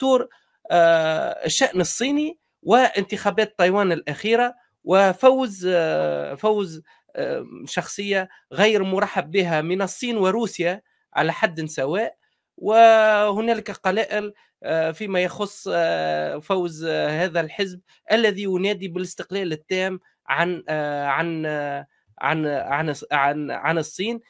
دكتور آه، الشأن الصيني وانتخابات تايوان الأخيرة وفوز آه، فوز شخصية غير مرحب بها من الصين وروسيا على حد سواء وهنالك قلائل آه، فيما يخص فوز هذا الحزب الذي ينادي بالاستقلال التام عن عن عن عن عن, عن الصين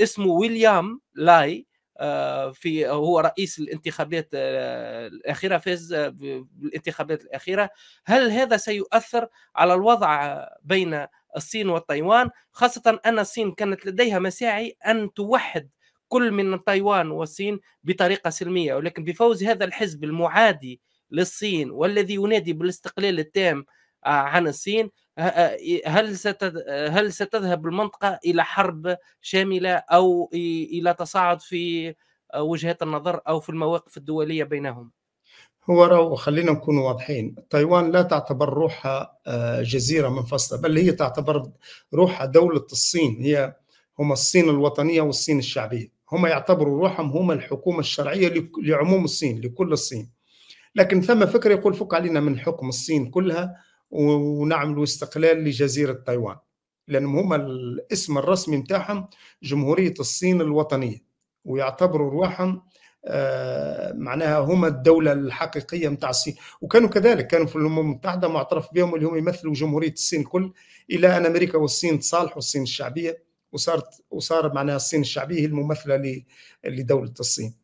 اسمه ويليام لاي آه، في هو رئيس الانتخابات آه، الاخيره فاز بالانتخابات الاخيره هل هذا سيؤثر على الوضع بين الصين وتايوان خاصه ان الصين كانت لديها مساعي ان توحد كل من تايوان والصين بطريقه سلميه ولكن بفوز هذا الحزب المعادي للصين والذي ينادي بالاستقلال التام آه، عن الصين هل هل ستذهب المنطقه الى حرب شامله او الى تصاعد في وجهات النظر او في المواقف الدوليه بينهم؟ هو رو خلينا نكون واضحين تايوان لا تعتبر روحها آه، جزيره منفصله بل هي تعتبر روحها دوله الصين هي هم الصين الوطنيه والصين الشعبيه هم يعتبروا روحهم هم الحكومه الشرعيه لعموم الصين لكل الصين لكن ثم فكره يقول فك علينا من حكم الصين كلها ونعملوا استقلال لجزيرة تايوان لأنهم هما الاسم الرسمي نتاعهم جمهورية الصين الوطنية ويعتبروا رواحهم آه، معناها هما الدولة الحقيقية متاع الصين وكانوا كذلك كانوا في الأمم المتحدة معترف بهم اللي هم يمثلوا جمهورية الصين الكل إلى أن أمريكا والصين تصالحوا الصين الشعبية وصارت وصار معناها الصين الشعبية هي الممثلة لدولة الصين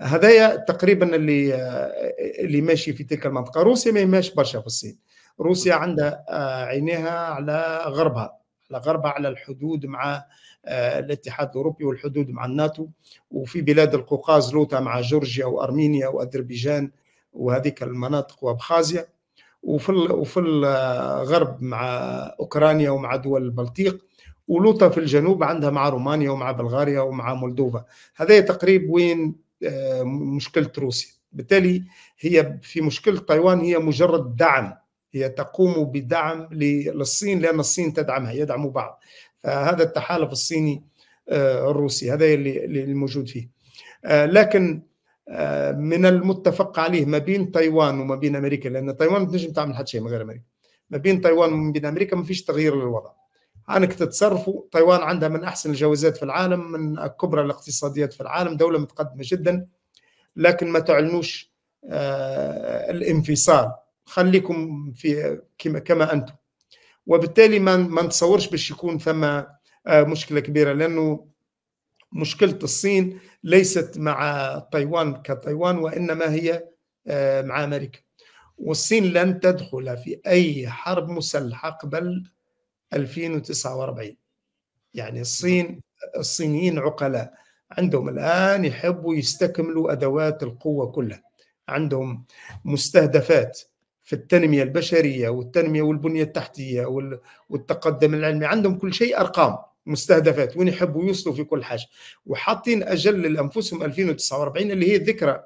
هذايا تقريبا اللي آه، اللي ماشي في تلك المنطقه روسيا ما يماش برشا في الصين روسيا عندها آه، عينيها على غربها على غربها على الحدود مع آه، الاتحاد الاوروبي والحدود مع الناتو وفي بلاد القوقاز لوطا مع جورجيا وارمينيا واذربيجان وهذيك المناطق وابخازيا وفي وفي الغرب آه، مع اوكرانيا ومع دول البلطيق ولوطا في الجنوب عندها مع رومانيا ومع بلغاريا ومع مولدوفا هذا تقريب وين مشكله روسيا بالتالي هي في مشكله تايوان هي مجرد دعم هي تقوم بدعم للصين لأن الصين تدعمها يدعموا بعض فهذا التحالف الصيني آه، الروسي هذا اللي الموجود فيه آه، لكن آه، من المتفق عليه ما بين تايوان وما بين امريكا لان تايوان ما تنجم تعمل حتى شيء من غير امريكا ما بين تايوان وما بين امريكا ما فيش تغيير للوضع انك تتصرفوا تايوان عندها من احسن الجوازات في العالم من كبرى الاقتصاديات في العالم دوله متقدمه جدا لكن ما تعلنوش الانفصال خليكم في كما كما انتم وبالتالي ما ما نتصورش باش يكون ثم آه، مشكله كبيره لانه مشكله الصين ليست مع تايوان كتايوان وانما هي آه، مع امريكا والصين لن تدخل في اي حرب مسلحه قبل 2049 يعني الصين الصينيين عقلاء عندهم الان يحبوا يستكملوا ادوات القوه كلها عندهم مستهدفات في التنمية البشرية والتنمية والبنية التحتية والتقدم العلمي عندهم كل شيء أرقام مستهدفات وين يحبوا يوصلوا في كل حاجة وحاطين أجل لأنفسهم 2049 اللي هي الذكرى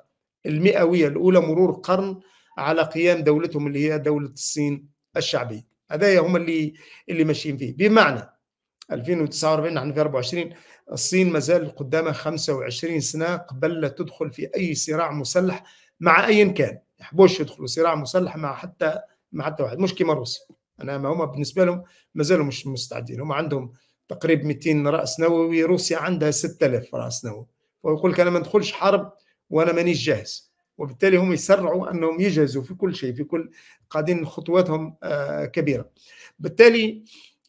المئوية الأولى مرور قرن على قيام دولتهم اللي هي دولة الصين الشعبية هذايا هم اللي اللي ماشيين فيه بمعنى 2049 نحن في 24 الصين مازال قدامها 25 سنة قبل لا تدخل في أي صراع مسلح مع أي كان يحبوش يدخلوا صراع مسلح مع حتى مع حتى واحد مش كيما روسيا انا ما هما بالنسبه لهم مازالوا مش مستعدين هما عندهم تقريبا 200 راس نووي روسيا عندها 6000 راس نووي ويقول لك انا ما ندخلش حرب وانا مانيش جاهز وبالتالي هم يسرعوا انهم يجهزوا في كل شيء في كل قاعدين خطواتهم آه، كبيره بالتالي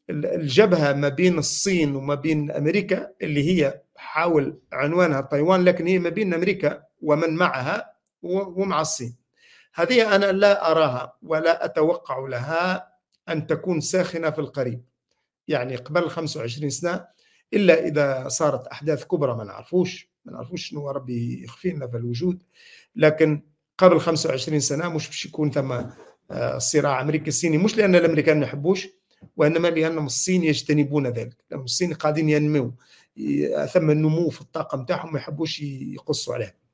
الجبهه ما بين الصين وما بين امريكا اللي هي حاول عنوانها تايوان لكن هي ما بين امريكا ومن معها ومع الصين هذه أنا لا أراها ولا أتوقع لها أن تكون ساخنة في القريب يعني قبل 25 سنة إلا إذا صارت أحداث كبرى ما نعرفوش ما نعرفوش شنو ربي يخفي لنا في الوجود لكن قبل 25 سنة مش باش يكون ثم آه، صراع أمريكي الصيني مش لأن الأمريكان ما يحبوش وإنما لأنهم الصين يجتنبون ذلك لأن الصين قاعدين ينمو ثم النمو في الطاقة نتاعهم ما يحبوش يقصوا عليه